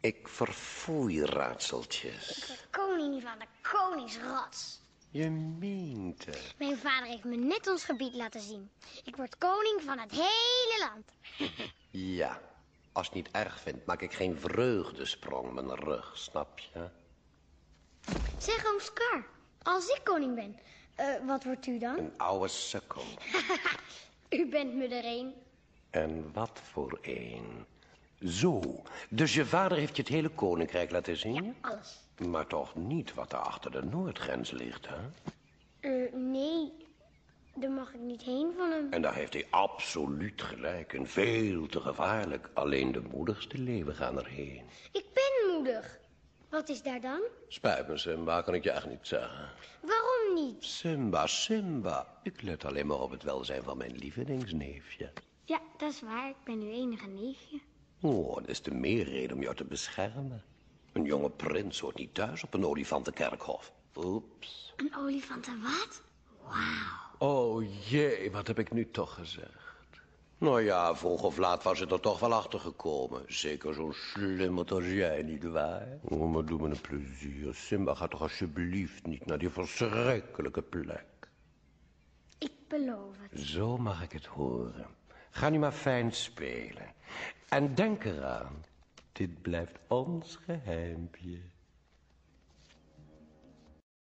Ik verfoei raadseltjes. Ik koning van de koningsrats. Je meent het. Mijn vader heeft me net ons gebied laten zien. Ik word koning van het hele land. ja, als je niet erg vindt, maak ik geen vreugdesprong mijn rug, snap je? Zeg, ooms Kar, als ik koning ben, eh, wat wordt u dan? Een oude sukkel. u bent me er een. En wat voor een? Zo, dus je vader heeft je het hele koninkrijk laten zien? Ja, alles. Maar toch niet wat er achter de noordgrens ligt, hè? Eh, nee, daar mag ik niet heen van hem. En daar heeft hij absoluut gelijk en veel te gevaarlijk. Alleen de moedigste leeuwen gaan erheen. Ik ben moedig. Wat is daar dan? Spijt me, Simba, kan ik je echt niet zeggen. Waarom niet? Simba, Simba. Ik let alleen maar op het welzijn van mijn lievelingsneefje. Ja, dat is waar. Ik ben uw enige neefje. Oh, dat is te meer reden om jou te beschermen. Een jonge prins hoort niet thuis op een olifantenkerkhof. Oeps. Een olifanten wat? Wauw. Oh jee, wat heb ik nu toch gezegd? Nou ja, vroeg of laat was het er toch wel achter gekomen. Zeker zo'n slimmerd als jij, nietwaar? Oh, maar doe me een plezier. Simba, ga toch alsjeblieft niet naar die verschrikkelijke plek. Ik beloof het. Zo mag ik het horen. Ga nu maar fijn spelen. En denk eraan, dit blijft ons geheimpje.